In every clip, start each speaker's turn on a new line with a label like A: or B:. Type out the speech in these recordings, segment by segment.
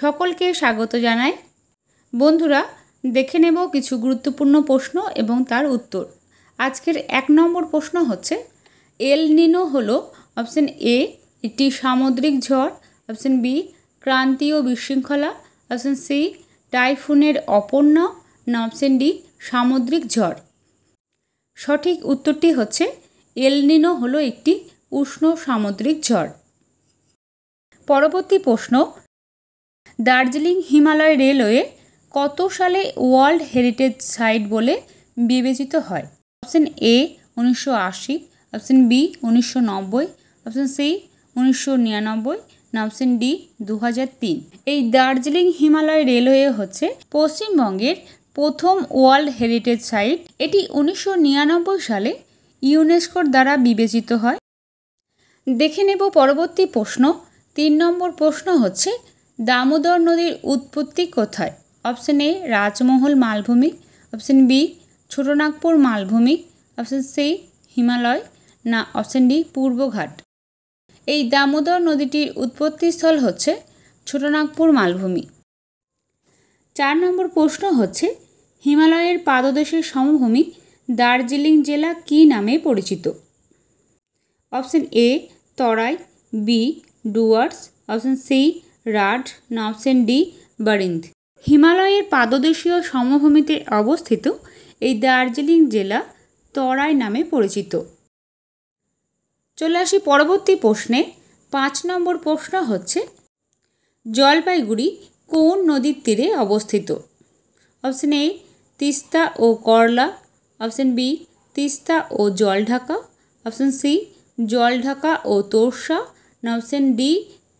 A: সকলকে স্বাগত জানাই বন্ধুরা দেখে নেব কিছু গুরুত্বপূর্ণ প্রশ্ন এবং তার উত্তর আজকের এক নম্বর প্রশ্ন হচ্ছে এল নিনো হল অপশন এ একটি সামুদ্রিক ঝড় অপশন বি ক্রান্তীয় বিশৃঙ্খলা অপশন সি টাইফুনের অপর্ণ না অপশন ডি সামুদ্রিক ঝড় সঠিক উত্তরটি হচ্ছে এলনিনো হলো একটি উষ্ণ সামুদ্রিক ঝড় পরবর্তী প্রশ্ন দার্জিলিং হিমালয় রেলওয়ে কত সালে ওয়ার্ল্ড হেরিটেজ সাইট বলে বিবেচিত হয় অপশন এ উনিশশো আশি অপশন বি উনিশশো নব্বই অপশন সি উনিশশো নিরানব্বই না অপশন ডি দু তিন এই দার্জিলিং হিমালয় রেলওয়ে হচ্ছে পশ্চিমবঙ্গের প্রথম ওয়ার্ল্ড হেরিটেজ সাইট এটি উনিশশো সালে ইউনেস্কোর দ্বারা বিবেচিত হয় দেখে নেব পরবর্তী প্রশ্ন তিন নম্বর প্রশ্ন হচ্ছে দামোদর নদীর উৎপত্তি কোথায় অপশন এ রাজমহল মালভূমি অপশন বি ছোটনাগপুর মালভূমি অপশন সি হিমালয় না অপশন ডি পূর্বঘাট এই দামোদর নদীটির উৎপত্তিস্থল হচ্ছে ছোটনাগপুর মালভূমি চার নম্বর প্রশ্ন হচ্ছে হিমালয়ের পাদদেশের সমভূমি দার্জিলিং জেলা কি নামে পরিচিত option A Terai B Dooars option C Rarh নবসেন ডি বারিন্দ হিমালয়ের পাদদেশীয় সমভূমিতে অবস্থিত এই দার্জিলিং জেলা তরাই নামে পরিচিত চলে আসি পরবর্তী প্রশ্নে পাঁচ নম্বর প্রশ্ন হচ্ছে জলপাইগুড়ি কোন নদীর তীরে অবস্থিত অপশন এ তিস্তা ও করলা অপশন বি তিস্তা ও জলঢাকা অপশন সি জলঢাকা ও তোরসা অপশন ডি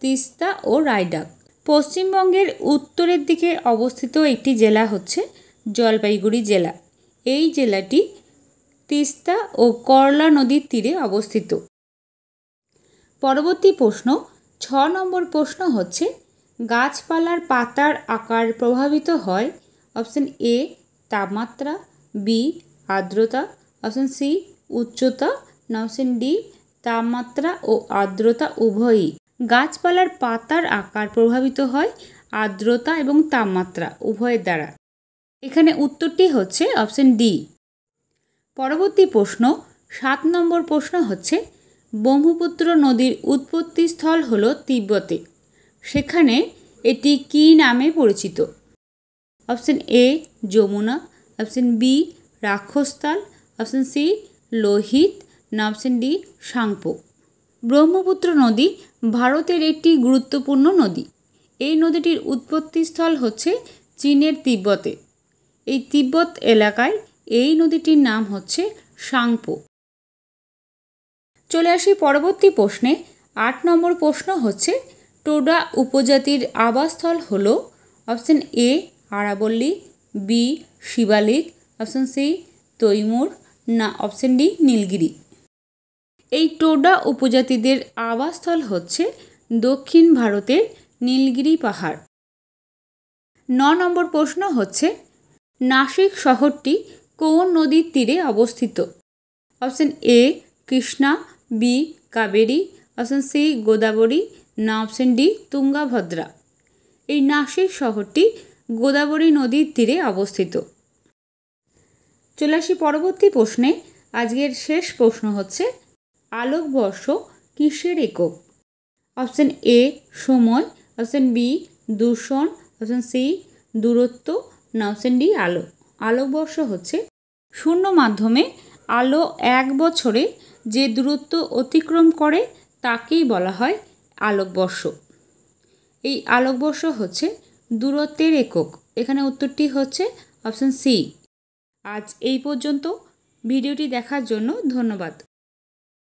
A: তিস্তা ও রায়ডাক পশ্চিমবঙ্গের উত্তরের দিকে অবস্থিত একটি জেলা হচ্ছে জলপাইগুড়ি জেলা এই জেলাটি তিস্তা ও করলা নদীর তীরে অবস্থিত পরবর্তী প্রশ্ন ছ নম্বর প্রশ্ন হচ্ছে গাছপালার পাতার আকার প্রভাবিত হয় অপশন এ তাপমাত্রা বি আর্দ্রতা অপশন সি উচ্চতা অপশন ডি তাপমাত্রা ও আর্দ্রতা উভয়ই গাছপালার পাতার আকার প্রভাবিত হয় আর্দ্রতা এবং তাপমাত্রা উভয়ের দ্বারা এখানে উত্তরটি হচ্ছে অপশন ডি পরবর্তী প্রশ্ন সাত নম্বর প্রশ্ন হচ্ছে ব্রহ্মপুত্র নদীর উৎপত্তিস্থল হল তিব্বতে সেখানে এটি কি নামে পরিচিত option A Yamuna option B Rakshastal option C Lohit না অপশন ডি সাংপো ব্রহ্মপুত্র নদী ভারতের একটি গুরুত্বপূর্ণ নদী এই নদীটির উৎপত্তিস্থল হচ্ছে চীনের তিব্বতে এই তিব্বত এলাকায় এই নদীটির নাম হচ্ছে সাংপো চলে আসি পরবর্তী প্রশ্নে আট নম্বর প্রশ্ন হচ্ছে টোডা উপজাতির আবাসস্থল হল অপশান এ আরাবল্লী B Shivalik option C Taimur না অপশন ডি নীলগিরি এই টোডা উপজাতিদের আবাসস্থল হচ্ছে দক্ষিণ ভারতের নীলগিরি পাহাড় ন নম্বর প্রশ্ন হচ্ছে নাসিক শহরটি কোন নদীর তীরে অবস্থিত option A Krishna B Kaveri option C Godavari না অপশন ডি তুঙ্গাভদ্রা এই নাসিক শহরটি গোদাবরী নদীর তীরে অবস্থিত চলে আসি পরবর্তী প্রশ্নে আজকের শেষ প্রশ্ন হচ্ছে আলোকবর্ষ কিসের একক অপশান এ সময় অপশান বি দূষণ অপশান সি দূরত্ব না অপশান ডি আলো আলোকবর্ষ হচ্ছে শূন্য মাধ্যমে আলো এক বছরে যে দূরত্ব অতিক্রম করে তাকেই বলা হয় আলোকবর্ষ এই আলোকবর্ষ হচ্ছে দূরত্বের একক এখানে উত্তরটি হচ্ছে অপশান সি আজ এই পর্যন্ত ভিডিওটি দেখার জন্য ধন্যবাদ